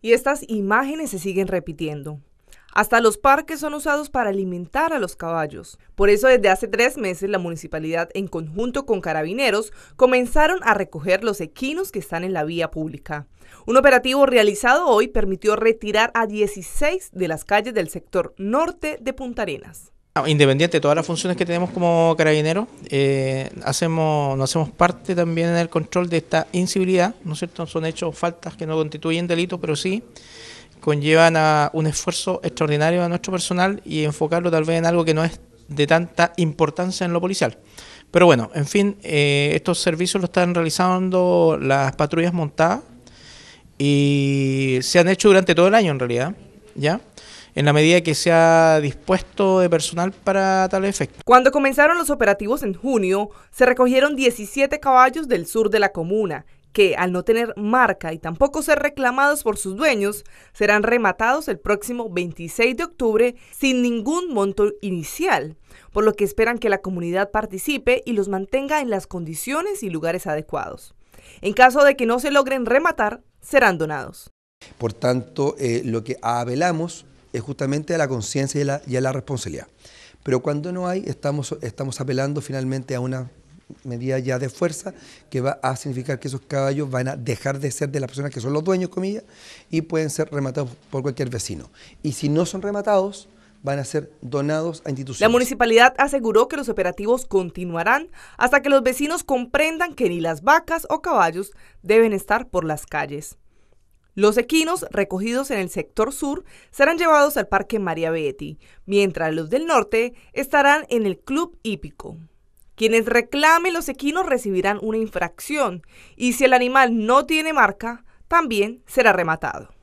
Y estas imágenes se siguen repitiendo. Hasta los parques son usados para alimentar a los caballos. Por eso desde hace tres meses la municipalidad en conjunto con carabineros comenzaron a recoger los equinos que están en la vía pública. Un operativo realizado hoy permitió retirar a 16 de las calles del sector norte de Punta Arenas. Ah, independiente de todas las funciones que tenemos como carabineros, eh, hacemos, nos hacemos parte también en el control de esta incivilidad, ¿no es cierto? Son hechos, faltas que no constituyen delitos, pero sí conllevan a un esfuerzo extraordinario a nuestro personal y enfocarlo tal vez en algo que no es de tanta importancia en lo policial. Pero bueno, en fin, eh, estos servicios lo están realizando las patrullas montadas y se han hecho durante todo el año en realidad, ¿ya? en la medida que se ha dispuesto de personal para tal efecto. Cuando comenzaron los operativos en junio, se recogieron 17 caballos del sur de la comuna que al no tener marca y tampoco ser reclamados por sus dueños, serán rematados el próximo 26 de octubre sin ningún monto inicial, por lo que esperan que la comunidad participe y los mantenga en las condiciones y lugares adecuados. En caso de que no se logren rematar, serán donados. Por tanto, eh, lo que apelamos justamente a la conciencia y, a la responsabilidad. Pero cuando no hay, estamos, estamos apelando finalmente a una medida ya de fuerza que va a significar que esos caballos van a dejar de ser de las personas que son los dueños, comillas, y pueden ser rematados por cualquier vecino. Y si no son rematados, van a ser donados a instituciones. La municipalidad aseguró que los operativos continuarán hasta que los vecinos comprendan que ni las vacas o caballos deben estar por las calles. Los equinos recogidos en el sector sur serán llevados al Parque María Betty, mientras los del norte estarán en el Club Hípico. Quienes reclamen los equinos recibirán una infracción y si el animal no tiene marca, también será rematado.